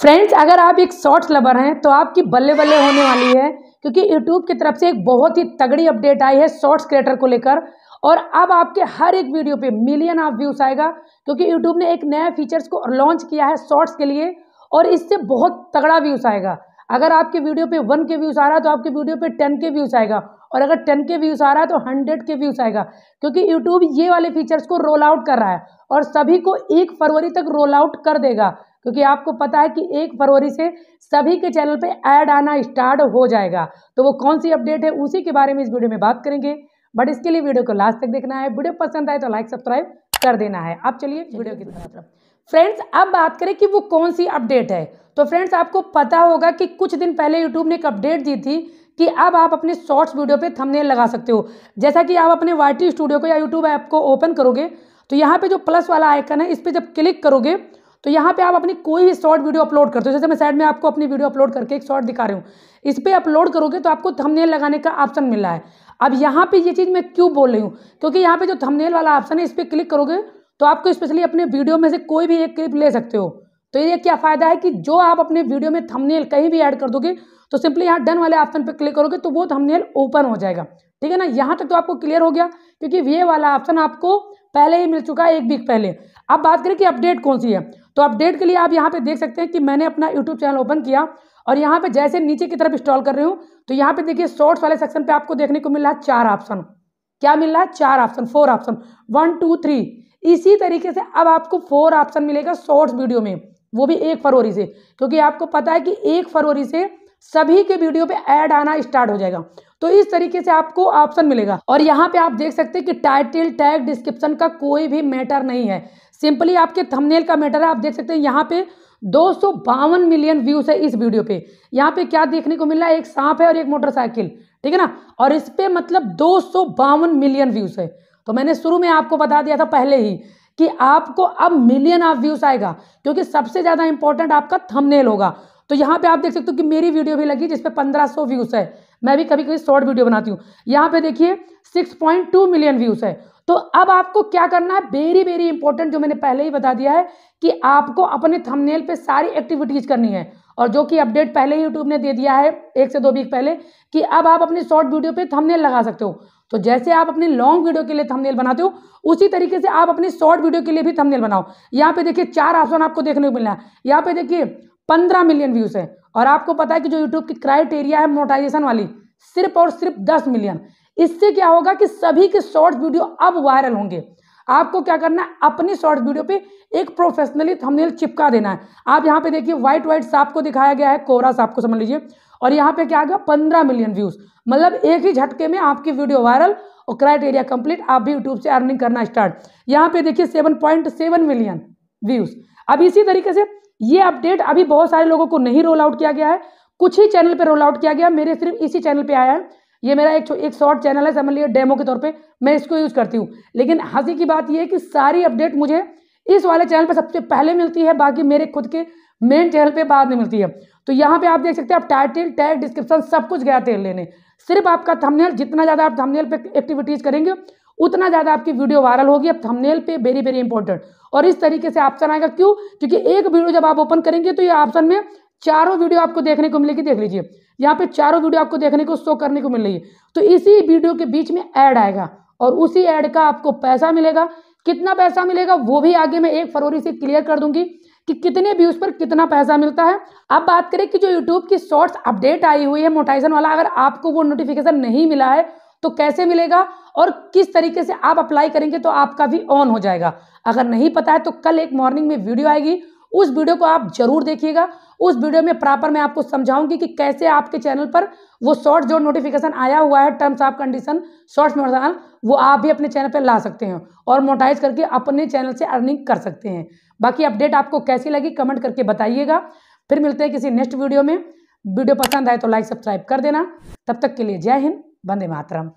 friends अगर आप एक शॉर्ट्स लवर हैं तो आपकी बल्ले बल्ले होने वाली है क्योंकि यूट्यूब की तरफ से एक बहुत ही तगड़ी अपडेट आई है शॉर्ट्स क्रिएटर को लेकर और अब आपके हर एक वीडियो पे मिलियन ऑफ व्यूज आएगा क्योंकि यूट्यूब ने एक नया फीचर्स को लॉन्च किया है शॉर्ट्स के लिए और इससे बहुत तगड़ा व्यूज आएगा अगर आपके वीडियो पे वन के व्यूज आ रहा है तो आपके वीडियो पे टेन के व्यूज आएगा और अगर टेन के व्यूज आ रहा है तो हंड्रेड के व्यूज आएगा क्योंकि यूट्यूब ये वाले फीचर्स को रोल आउट कर रहा है और सभी को एक फरवरी तक रोल आउट कर देगा क्योंकि आपको पता है कि एक फरवरी से सभी के चैनल पे ऐड आना स्टार्ट हो जाएगा तो वो कौन सी अपडेट है उसी के बारे में इस वीडियो में बात करेंगे बट इसके लिए वीडियो को लास्ट तक देखना है वीडियो पसंद आए तो लाइक सब्सक्राइब कर देना है आप चलिए वीडियो की तरफ फ्रेंड्स अब बात करें कि वो कौन सी अपडेट है तो फ्रेंड्स आपको पता होगा कि कुछ दिन पहले यूट्यूब ने एक अपडेट दी थी कि अब आप अपने शॉर्ट्स वीडियो पे थंबनेल लगा सकते हो जैसा कि आप अपने वाई स्टूडियो को या यूट्यूब ऐप को ओपन करोगे तो यहाँ पे जो प्लस वाला आइकन है इस पर जब क्लिक करोगे तो यहाँ पे आप अपनी कोई भी शॉर्ट वीडियो अपलोड करते हो जैसे मैं साइड में आपको अपनी वीडियो अपलोड करके एक शॉर्ट दिखा रही हूँ इस पर अपलोड करोगे तो आपको थमनेल लगाने का ऑप्शन मिल रहा है अब यहाँ पे ये चीज़ मैं क्यों बोल रही हूँ क्योंकि यहाँ पे जो थमनेल वाला ऑप्शन है इस पर क्लिक करोगे तो आपको स्पेशली अपने वीडियो में से कोई भी एक क्लिप ले सकते हो तो ये क्या फ़ायदा है कि जो आप अपने वीडियो में थमनेल कहीं भी ऐड कर दोगे तो सिंपली यहाँ डन वाले ऑप्शन पर क्लिक करोगे तो वो थमनेल ओपन हो जाएगा ठीक है ना यहाँ तक तो आपको क्लियर हो गया क्योंकि ये वाला ऑप्शन आपको पहले ही मिल चुका है एक वीक पहले अब बात करें कि अपडेट कौन सी है तो अपडेट के लिए आप यहाँ पे देख सकते हैं कि मैंने अपना यूट्यूब चैनल ओपन किया और यहाँ पे जैसे नीचे की तरफ इंस्टॉल कर रही हूँ तो यहाँ पे देखिए शॉर्ट्स वाले सेक्शन पे आपको देखने को मिल रहा है चार ऑप्शन क्या मिल रहा है चार option four option one two three इसी तरीके से अब आपको फोर ऑप्शन मिलेगा शॉर्ट्स वीडियो में वो भी एक फरवरी से क्योंकि आपको पता है कि एक फरवरी से सभी के वीडियो पे ऐड आना स्टार्ट हो जाएगा तो इस तरीके से आपको ऑप्शन मिलेगा और यहाँ पे आप देख सकते हैं कि टाइटल टैग डिस्क्रिप्शन का कोई भी मैटर नहीं है सिंपली आपके थंबनेल का मैटर है आप देख सकते हैं यहाँ पे दो मिलियन व्यूज है इस वीडियो पे यहाँ पे क्या देखने को मिल रहा है एक सांप है और एक मोटरसाइकिल ठीक है ना और इस पे मतलब दो मिलियन व्यूज है तो मैंने शुरू में आपको बता दिया था पहले ही कि आपको अब मिलियन ऑफ व्यूज आएगा क्योंकि सबसे ज़्यादा इंपॉर्टेंट आपका थंबनेल होगा तो यहाँ पे आप देख सकते हो कि मेरी वीडियो भी लगी जिसपे पंद्रह सौ व्यूज़ है मैं भी कभी कभी शॉर्ट वीडियो बनाती हूँ यहाँ पे देखिए 6.2 मिलियन व्यूज़ है तो अब आपको क्या करना है वेरी वेरी इंपॉर्टेंट जो मैंने पहले ही बता दिया है कि आपको अपने थमनेल पे सारी एक्टिविटीज़ करनी है और जो कि अपडेट पहले ही यूट्यूब ने दे दिया है एक से दो वीक पहले कि अब आप अपने शॉर्ट वीडियो पे थमनेल लगा सकते हो तो जैसे आप अपने लॉन्ग वीडियो के लिए थंबनेल बनाते हो उसी तरीके से आप अपने शॉर्ट वीडियो के लिए भी थंबनेल बनाओ यहाँ पे देखिए चार ऑप्शन आपको देखने को मिलना है यहाँ पे देखिए पंद्रह मिलियन व्यूज़ है और आपको पता है कि जो यूट्यूब की क्राइटेरिया है मोटाइजेशन वाली सिर्फ और सिर्फ दस मिलियन इससे क्या होगा कि सभी के शॉर्ट वीडियो अब वायरल होंगे आपको क्या करना है अपनी शॉर्ट वीडियो पे एक प्रोफेशनली थंबनेल चिपका देना है आप यहाँ पे देखिए व्हाइट व्हाइट सांप को दिखाया गया है कोरा सांप को समझ लीजिए और यहाँ पे क्या आ गया पंद्रह मिलियन व्यूज़ मतलब एक ही झटके में आपकी वीडियो वायरल और क्राइटेरिया कंप्लीट आप भी यूट्यूब से अर्निंग करना स्टार्ट यहाँ पे देखिए seven point seven million views अब इसी तरीके से ये अपडेट अभी बहुत सारे लोगों को नहीं रोल आउट किया गया है कुछ ही चैनल पर रोल आउट किया गया मेरे सिर्फ इसी चैनल पर आया है ये मेरा एक एक शॉर्ट चैनल है समझ लिया डेमो के तौर पे मैं इसको यूज़ करती हूँ लेकिन हंसी की बात यह है कि सारी अपडेट मुझे इस वाले चैनल पे सबसे पहले मिलती है बाकी मेरे खुद के मेन चैनल पे बाद में मिलती है तो यहाँ पे आप देख सकते हैं आप टाइटल टैग डिस्क्रिप्शन सब कुछ गया तेल लेने सिर्फ आपका थमनेल जितना ज़्यादा आप थमनेल पर एक्टिविटीज़ करेंगे उतना ज़्यादा आपकी वीडियो वायरल होगी अब थंबनेल पे वेरी वेरी इंपॉर्टेंट और इस तरीके से ऑप्शन आएगा क्यों क्योंकि एक वीडियो जब आप ओपन करेंगे तो ये ऑप्शन में चारों वीडियो आपको देखने को मिलेगी देख लीजिए यहाँ पे चारों वीडियो आपको देखने को शो करने को मिल रही है तो इसी वीडियो के बीच में ऐड आएगा और उसी ऐड का आपको पैसा मिलेगा कितना पैसा मिलेगा वो भी आगे मैं एक फरवरी से क्लियर कर दूंगी कि कितने व्यूज़ पर कितना पैसा मिलता है अब बात करें कि जो यूट्यूब की शॉर्ट्स अपडेट आई हुई है मोटाइजन वाला अगर आपको वो नोटिफिकेशन नहीं मिला है तो कैसे मिलेगा और किस तरीके से आप अप्लाई करेंगे तो आपका भी ऑन हो जाएगा अगर नहीं पता है तो कल एक मॉर्निंग में वीडियो आएगी उस वीडियो को आप जरूर देखिएगा उस वीडियो में प्रॉपर मैं आपको समझाऊंगी कि कैसे आपके चैनल पर वो शॉर्ट जो नोटिफिकेशन आया हुआ है terms of condition shorts notification वो आप भी अपने चैनल पर ला सकते हैं और मोटाइज करके अपने चैनल से अर्निंग कर सकते हैं बाकी अपडेट आपको कैसी लगी कमेंट करके बताइएगा फिर मिलते हैं किसी नेक्स्ट वीडियो में वीडियो पसंद आए तो लाइक सब्सक्राइब कर देना तब तक के लिए जय हिंद वंदे मातरम